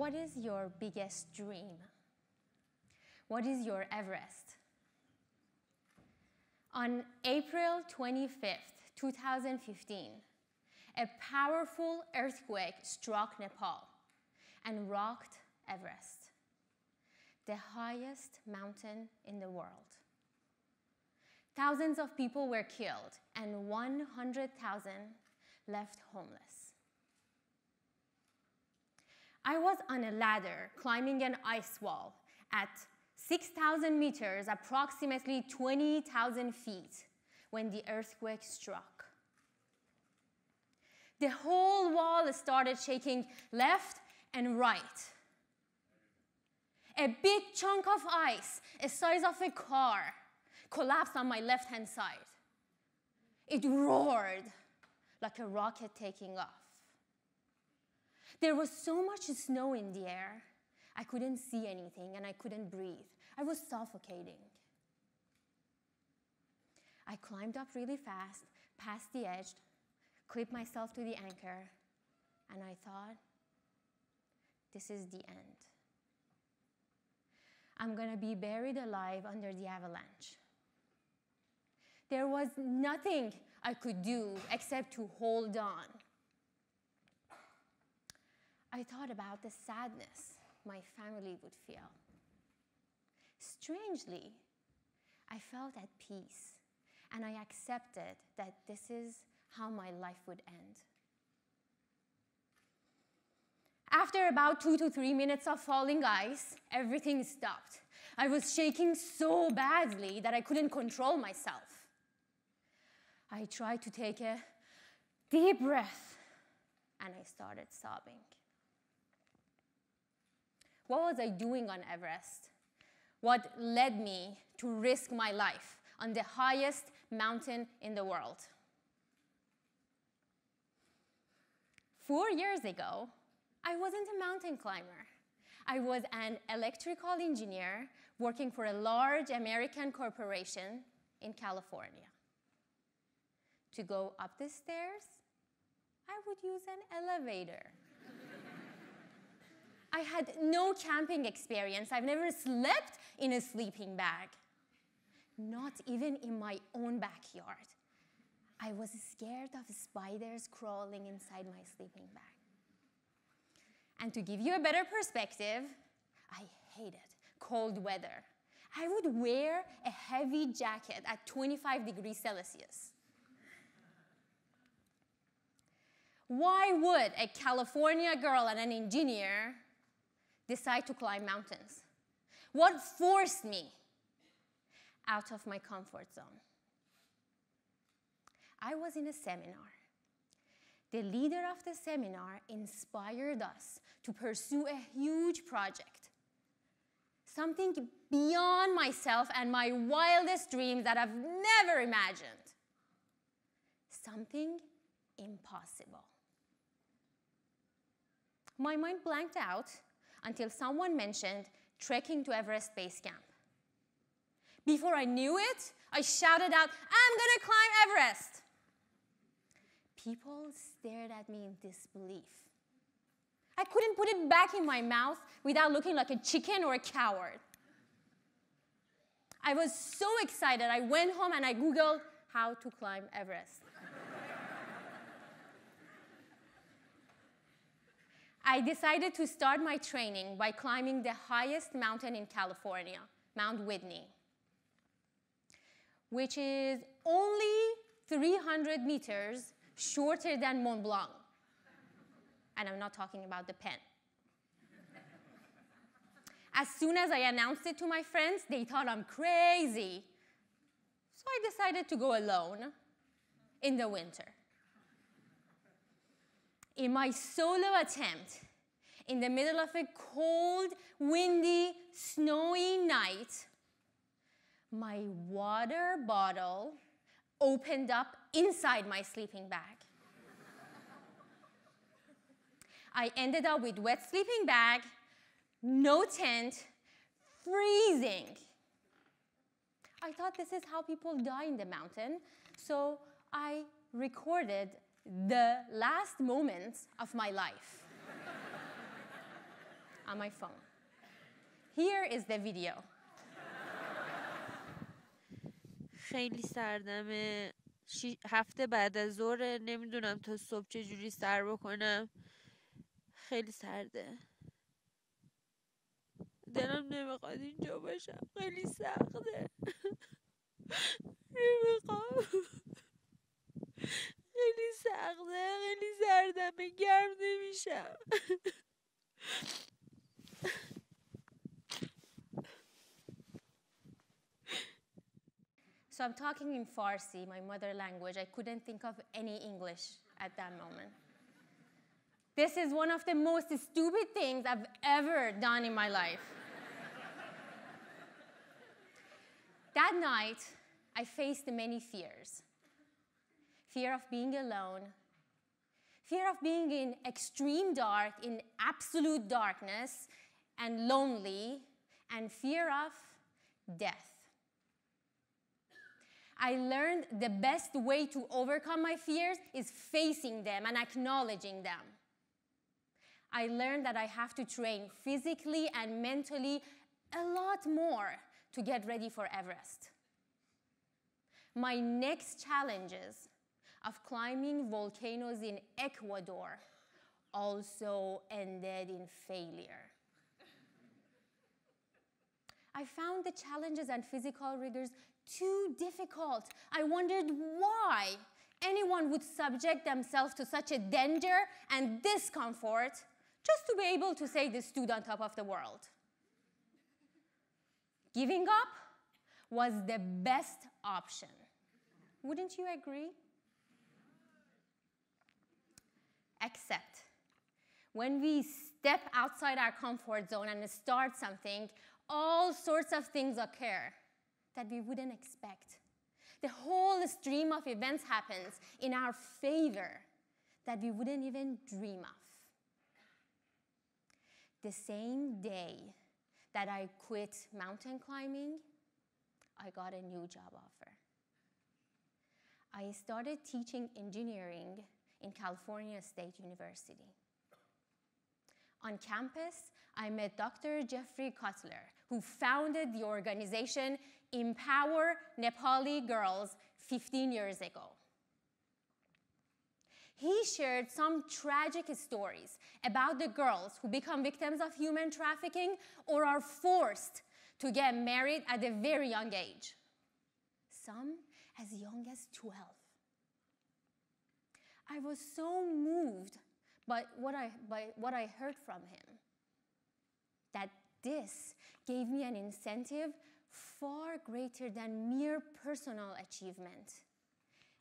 What is your biggest dream? What is your Everest? On April 25th, 2015, a powerful earthquake struck Nepal and rocked Everest, the highest mountain in the world. Thousands of people were killed and 100,000 left homeless. I was on a ladder climbing an ice wall at 6,000 meters, approximately 20,000 feet, when the earthquake struck. The whole wall started shaking left and right. A big chunk of ice, the size of a car, collapsed on my left hand side. It roared like a rocket taking off. There was so much snow in the air, I couldn't see anything and I couldn't breathe. I was suffocating. I climbed up really fast, past the edge, clipped myself to the anchor, and I thought, this is the end. I'm gonna be buried alive under the avalanche. There was nothing I could do except to hold on. I thought about the sadness my family would feel. Strangely, I felt at peace and I accepted that this is how my life would end. After about two to three minutes of falling ice, everything stopped. I was shaking so badly that I couldn't control myself. I tried to take a deep breath and I started sobbing. What was I doing on Everest? What led me to risk my life on the highest mountain in the world? Four years ago, I wasn't a mountain climber. I was an electrical engineer working for a large American corporation in California. To go up the stairs, I would use an elevator. I had no camping experience. I've never slept in a sleeping bag, not even in my own backyard. I was scared of spiders crawling inside my sleeping bag. And to give you a better perspective, I hated cold weather. I would wear a heavy jacket at 25 degrees Celsius. Why would a California girl and an engineer decide to climb mountains? What forced me out of my comfort zone? I was in a seminar. The leader of the seminar inspired us to pursue a huge project, something beyond myself and my wildest dreams that I've never imagined, something impossible. My mind blanked out until someone mentioned trekking to Everest Base Camp. Before I knew it, I shouted out, I'm gonna climb Everest. People stared at me in disbelief. I couldn't put it back in my mouth without looking like a chicken or a coward. I was so excited, I went home and I Googled how to climb Everest. I decided to start my training by climbing the highest mountain in California, Mount Whitney, which is only 300 meters shorter than Mont Blanc. And I'm not talking about the pen. As soon as I announced it to my friends, they thought I'm crazy. So I decided to go alone in the winter in my solo attempt in the middle of a cold, windy, snowy night, my water bottle opened up inside my sleeping bag. I ended up with wet sleeping bag, no tent, freezing. I thought this is how people die in the mountain, so I recorded the last moments of my life on my phone. Here is the video. خیلی سردمه هفته بعد از ظهر نمیدونم تا صبح چه جوری سر بکنم خیلی سرده دلم نمیخواد اینجا باشم خیلی سخته So I'm talking in Farsi, my mother language. I couldn't think of any English at that moment. This is one of the most stupid things I've ever done in my life. that night, I faced many fears fear of being alone, fear of being in extreme dark, in absolute darkness, and lonely, and fear of death. I learned the best way to overcome my fears is facing them and acknowledging them. I learned that I have to train physically and mentally a lot more to get ready for Everest. My next challenges of climbing volcanoes in Ecuador also ended in failure. I found the challenges and physical rigors too difficult. I wondered why anyone would subject themselves to such a danger and discomfort just to be able to say they stood on top of the world. Giving up was the best option. Wouldn't you agree? Except when we step outside our comfort zone and start something, all sorts of things occur that we wouldn't expect. The whole stream of events happens in our favor that we wouldn't even dream of. The same day that I quit mountain climbing, I got a new job offer. I started teaching engineering in California State University. On campus, I met Dr. Jeffrey Cutler, who founded the organization empower Nepali girls 15 years ago. He shared some tragic stories about the girls who become victims of human trafficking or are forced to get married at a very young age, some as young as 12. I was so moved by what I, by what I heard from him that this gave me an incentive far greater than mere personal achievement.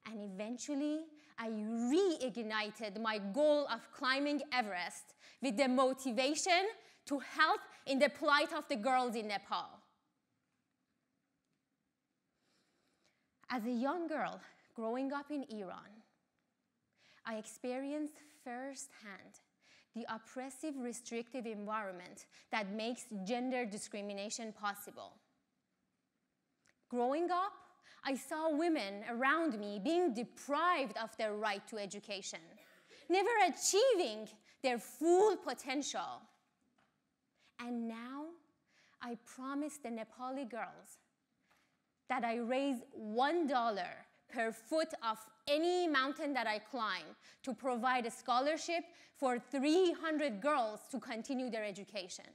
And eventually, I reignited my goal of climbing Everest with the motivation to help in the plight of the girls in Nepal. As a young girl growing up in Iran, I experienced firsthand the oppressive, restrictive environment that makes gender discrimination possible. Growing up, I saw women around me being deprived of their right to education, never achieving their full potential. And now I promise the Nepali girls that I raise $1 per foot of any mountain that I climb to provide a scholarship for 300 girls to continue their education.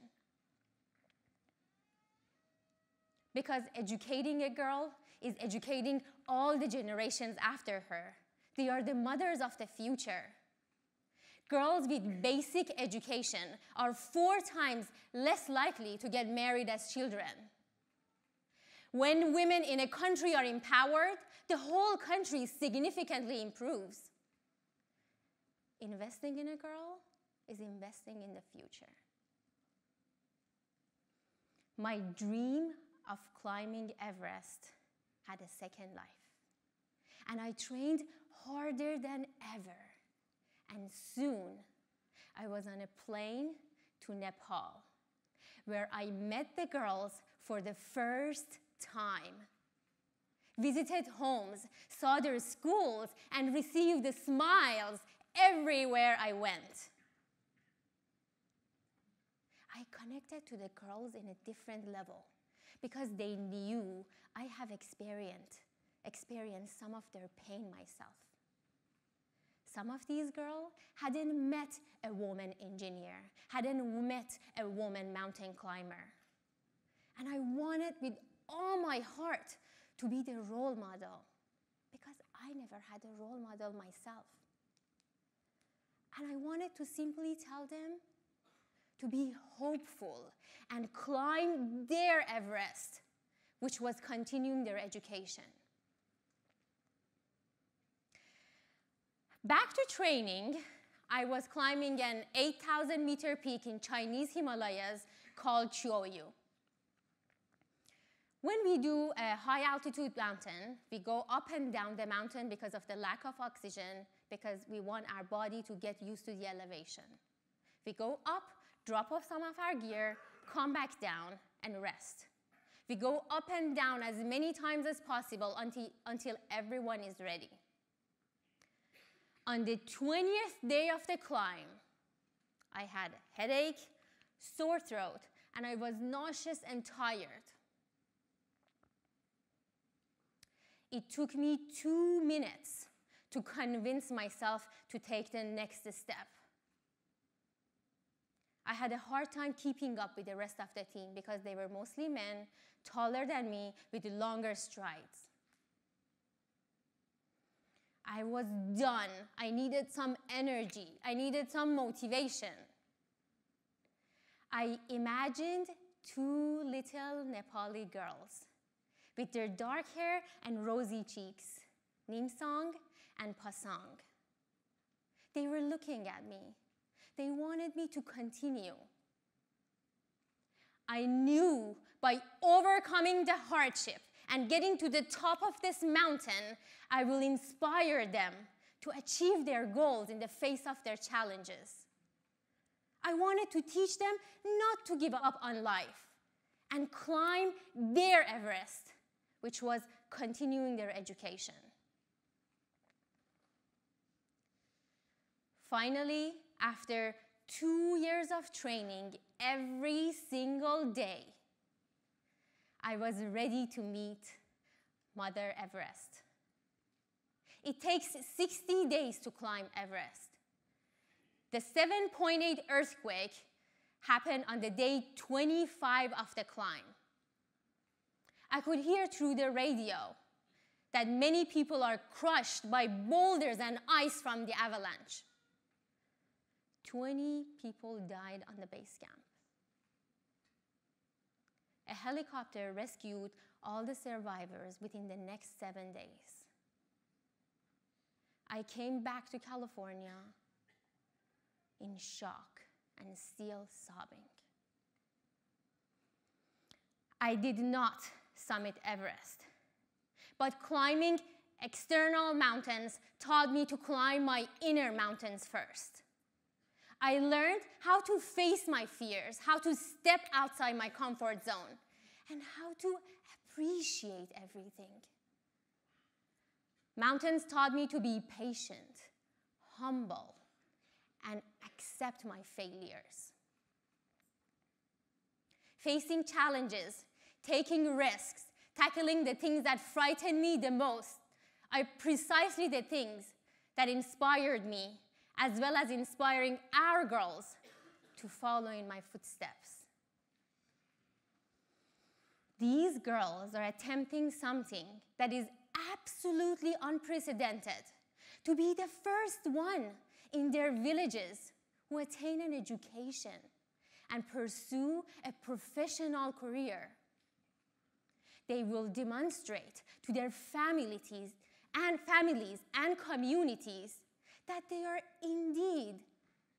because educating a girl is educating all the generations after her. They are the mothers of the future. Girls with basic education are four times less likely to get married as children. When women in a country are empowered, the whole country significantly improves. Investing in a girl is investing in the future. My dream of climbing Everest had a second life. And I trained harder than ever. And soon I was on a plane to Nepal, where I met the girls for the first time visited homes, saw their schools, and received the smiles everywhere I went. I connected to the girls in a different level because they knew I have experienced, experienced some of their pain myself. Some of these girls hadn't met a woman engineer, hadn't met a woman mountain climber. And I wanted with all my heart to be the role model because I never had a role model myself. And I wanted to simply tell them to be hopeful and climb their Everest, which was continuing their education. Back to training, I was climbing an 8,000 meter peak in Chinese Himalayas called Chuoyu. When we do a high altitude mountain, we go up and down the mountain because of the lack of oxygen, because we want our body to get used to the elevation. We go up drop off some of our gear, come back down, and rest. We go up and down as many times as possible until, until everyone is ready. On the 20th day of the climb, I had headache, sore throat, and I was nauseous and tired. It took me two minutes to convince myself to take the next step. I had a hard time keeping up with the rest of the team because they were mostly men, taller than me, with longer strides. I was done. I needed some energy. I needed some motivation. I imagined two little Nepali girls with their dark hair and rosy cheeks, Nimsong and Pasang. They were looking at me they wanted me to continue. I knew by overcoming the hardship and getting to the top of this mountain, I will inspire them to achieve their goals in the face of their challenges. I wanted to teach them not to give up on life and climb their Everest, which was continuing their education. Finally, after two years of training every single day, I was ready to meet Mother Everest. It takes 60 days to climb Everest. The 7.8 earthquake happened on the day 25 of the climb. I could hear through the radio that many people are crushed by boulders and ice from the avalanche. 20 people died on the base camp. A helicopter rescued all the survivors within the next seven days. I came back to California in shock and still sobbing. I did not summit Everest, but climbing external mountains taught me to climb my inner mountains first. I learned how to face my fears, how to step outside my comfort zone, and how to appreciate everything. Mountains taught me to be patient, humble, and accept my failures. Facing challenges, taking risks, tackling the things that frighten me the most are precisely the things that inspired me as well as inspiring our girls to follow in my footsteps. These girls are attempting something that is absolutely unprecedented to be the first one in their villages who attain an education and pursue a professional career. They will demonstrate to their families and families and communities that they are indeed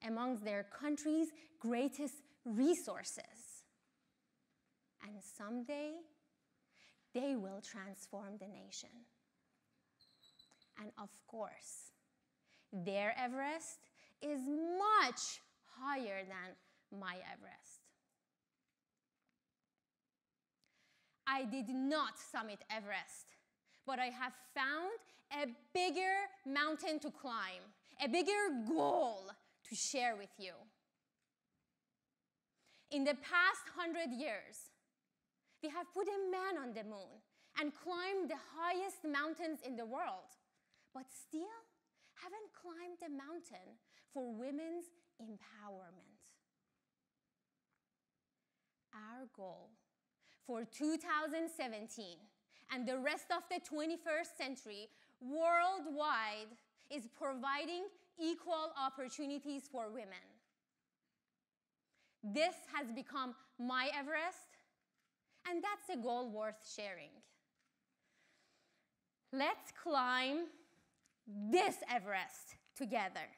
among their country's greatest resources. And someday, they will transform the nation. And of course, their Everest is much higher than my Everest. I did not summit Everest but I have found a bigger mountain to climb, a bigger goal to share with you. In the past hundred years, we have put a man on the moon and climbed the highest mountains in the world, but still haven't climbed the mountain for women's empowerment. Our goal for 2017 and the rest of the 21st century worldwide is providing equal opportunities for women. This has become my Everest, and that's a goal worth sharing. Let's climb this Everest together.